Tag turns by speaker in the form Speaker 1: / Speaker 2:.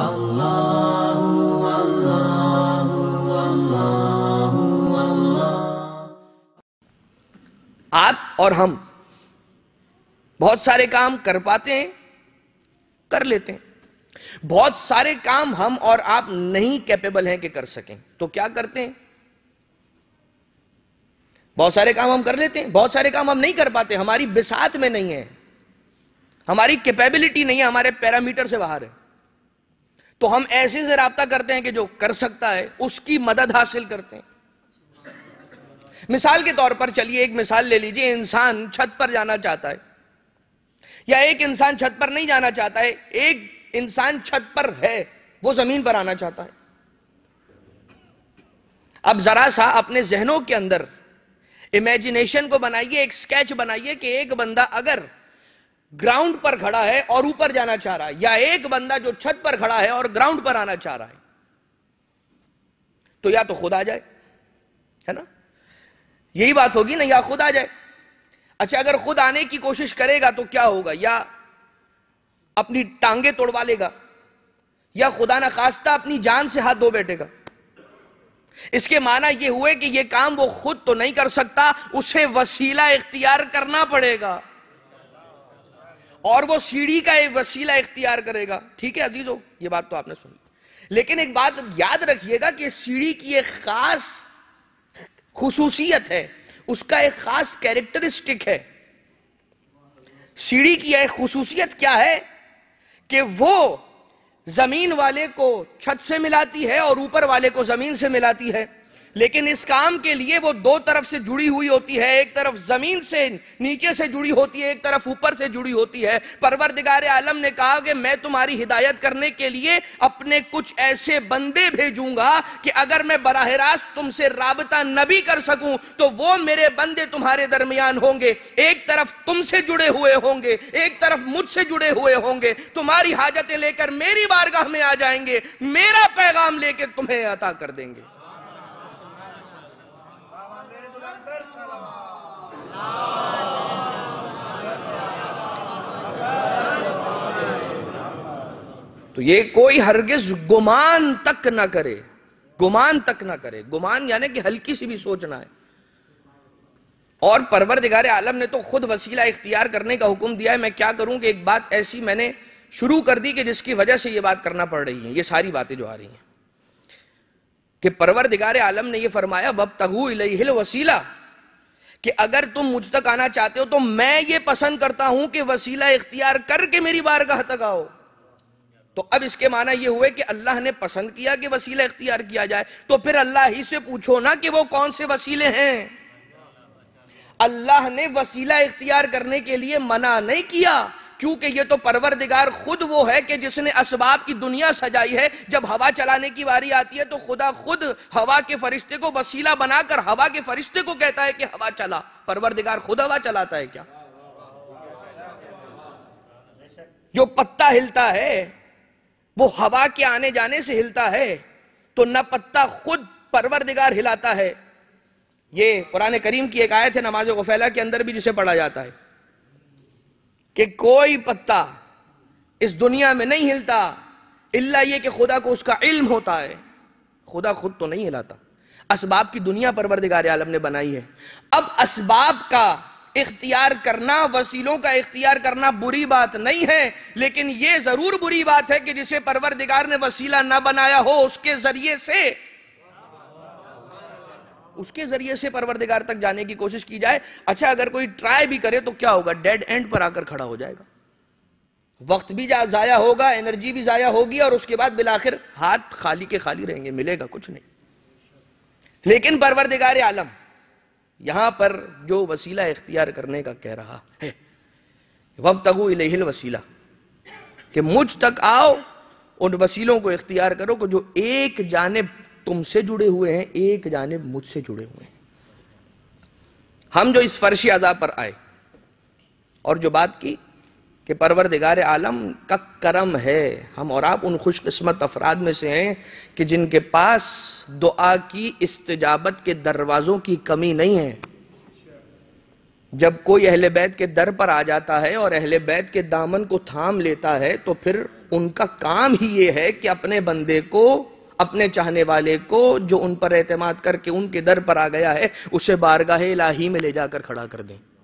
Speaker 1: आप और हम बहुत सारे काम कर पाते हैं कर लेते हैं बहुत सारे काम हम और आप नहीं कैपेबल हैं कि कर सकें तो क्या करते हैं बहुत सारे काम हम कर लेते हैं बहुत सारे काम हम नहीं कर पाते हमारी बिसात में नहीं है हमारी कैपेबिलिटी नहीं है हमारे पैरामीटर से बाहर है तो हम ऐसे से रबता करते हैं कि जो कर सकता है उसकी मदद हासिल करते हैं मिसाल के तौर पर चलिए एक मिसाल ले लीजिए इंसान छत पर जाना चाहता है या एक इंसान छत पर नहीं जाना चाहता है एक इंसान छत पर है वो जमीन पर आना चाहता है अब जरा सा अपने जहनों के अंदर इमेजिनेशन को बनाइए एक स्केच बनाइए कि एक बंदा अगर ग्राउंड पर खड़ा है और ऊपर जाना चाह रहा है या एक बंदा जो छत पर खड़ा है और ग्राउंड पर आना चाह रहा है तो या तो खुद आ जाए है ना यही बात होगी ना या खुद आ जाए अच्छा अगर खुद आने की कोशिश करेगा तो क्या होगा या अपनी टांगे तोड़वा लेगा या खुदा ना खास्ता अपनी जान से हाथ धो बैठेगा इसके माना यह हुए कि यह काम वो खुद तो नहीं कर सकता उसे वसीला इख्तियार करना पड़ेगा और वो सीढ़ी का एक वसीला इख्तियार करेगा ठीक है अजीजो ये बात तो आपने सुनी लेकिन एक बात याद रखिएगा कि सीढ़ी की एक खास खसूसियत है उसका एक खास कैरेक्टरिस्टिक है सीढ़ी की एक खसूसियत क्या है कि वो जमीन वाले को छत से मिलाती है और ऊपर वाले को जमीन से मिलाती है लेकिन इस काम के लिए वो दो तरफ से जुड़ी हुई होती है एक तरफ जमीन से नीचे से जुड़ी होती है एक तरफ ऊपर से जुड़ी होती है परवरदिगार आलम ने कहा कि मैं तुम्हारी हिदायत करने के लिए अपने कुछ ऐसे बंदे भेजूंगा कि अगर मैं बरह रास्त तुमसे रबता न भी कर सकूं तो वो मेरे बंदे तुम्हारे दरमियान होंगे एक तरफ तुमसे जुड़े हुए होंगे एक तरफ मुझसे जुड़े हुए होंगे तुम्हारी हाजतें लेकर मेरी बारगाह में आ जाएंगे मेरा पैगाम लेकर तुम्हें अता कर देंगे तो ये कोई हरगिज गुमान तक ना करे गुमान तक ना करे गुमान यानी कि हल्की सी भी सोचना है और परवर दिगार आलम ने तो खुद वसीला इख्तियार करने का हुक्म दिया है मैं क्या करूं कि एक बात ऐसी मैंने शुरू कर दी कि जिसकी वजह से ये बात करना पड़ रही है ये सारी बातें जो आ रही हैं कि परवर दिगार आलम ने यह फरमाया वब तगू इल वसीला कि अगर तुम मुझ तक आना चाहते हो तो मैं ये पसंद करता हूं कि वसीला इख्तियार करके मेरी बारगाह तक आओ तो अब इसके माना यह हुए कि अल्लाह ने पसंद किया कि वसीला इख्तियार किया जाए तो फिर अल्लाह ही से पूछो ना कि वो कौन से वसीले हैं अल्लाह ने वसीला इख्तियार करने के लिए मना नहीं किया क्योंकि ये तो परवरदिगार खुद वो है कि जिसने असबाब की दुनिया सजाई है जब हवा चलाने की बारी आती है तो खुदा खुद हवा के फरिश्ते को वसीला बनाकर हवा के फरिश्ते को कहता है कि हवा चला परवरदिगार खुद हवा चलाता है क्या जो पत्ता हिलता है वो हवा के आने जाने से हिलता है तो न पत्ता खुद परवरदिगार हिलाता है ये कुरान करीम की एक आयत है नमाज गफैला के अंदर भी जिसे पढ़ा जाता है कि कोई पत्ता इस दुनिया में नहीं हिलता इल्ला ये कि खुदा को उसका इल्म होता है खुदा खुद तो नहीं हिलाता इसबाब की दुनिया परवरदिगार आलम ने बनाई है अब इसबाब का इख्तियार करना वसीलों का इख्तियार करना बुरी बात नहीं है लेकिन यह जरूर बुरी बात है कि जिसे परवरदिगार ने वसीला ना बनाया हो उसके जरिए से उसके जरिए से परवरदिगार तक जाने की कोशिश की जाए अच्छा अगर कोई ट्राई भी करे तो क्या होगा डेड एंड पर आकर खड़ा हो जाएगा वक्त भी ज़ाया होगा एनर्जी भी ज़ाया होगी और उसके बाद बिलाखिर हाथ खाली के खाली रहेंगे मिलेगा कुछ नहीं लेकिन परवरदिगार आलम यहां पर जो वसीला इख्तियार करने का कह रहा है वब तगु इलेहिल वसीला कि मुझ तक आओ उन वसीलों को इख्तियार करो को जो एक जानब तुमसे जुड़े हुए हैं एक जानब मुझसे जुड़े हुए हैं हम जो इस फर्शी अदा पर आए और जो बात की कि परवरदिगार आलम का करम है हम और आप उन खुशकस्मत अफराद में से हैं कि जिनके पास दुआ की इस्तजाबत के दरवाज़ों की कमी नहीं है जब कोई अहले बैत के दर पर आ जाता है और अहले बैत के दामन को थाम लेता है तो फिर उनका काम ही ये है कि अपने बंदे को अपने चाहने वाले को जो उन पर एतमाद करके उनके दर पर आ गया है उसे बारगाहे इलाही में ले जाकर खड़ा कर दें